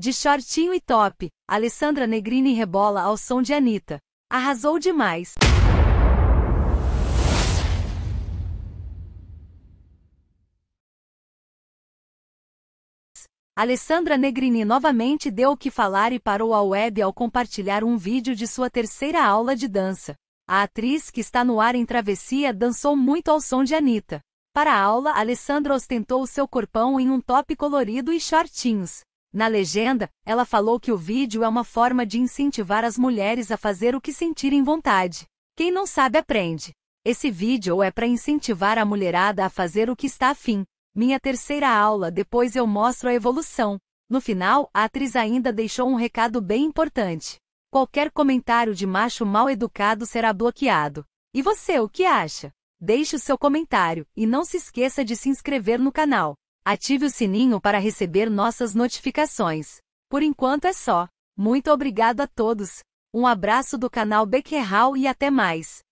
De shortinho e top, Alessandra Negrini rebola ao som de Anitta. Arrasou demais! Alessandra Negrini novamente deu o que falar e parou a web ao compartilhar um vídeo de sua terceira aula de dança. A atriz que está no ar em travessia dançou muito ao som de Anitta. Para a aula, Alessandra ostentou o seu corpão em um top colorido e shortinhos. Na legenda, ela falou que o vídeo é uma forma de incentivar as mulheres a fazer o que sentirem vontade. Quem não sabe aprende. Esse vídeo é para incentivar a mulherada a fazer o que está afim. Minha terceira aula, depois eu mostro a evolução. No final, a atriz ainda deixou um recado bem importante. Qualquer comentário de macho mal educado será bloqueado. E você, o que acha? Deixe o seu comentário e não se esqueça de se inscrever no canal. Ative o sininho para receber nossas notificações. Por enquanto é só. Muito obrigado a todos. Um abraço do canal Bequerral e até mais.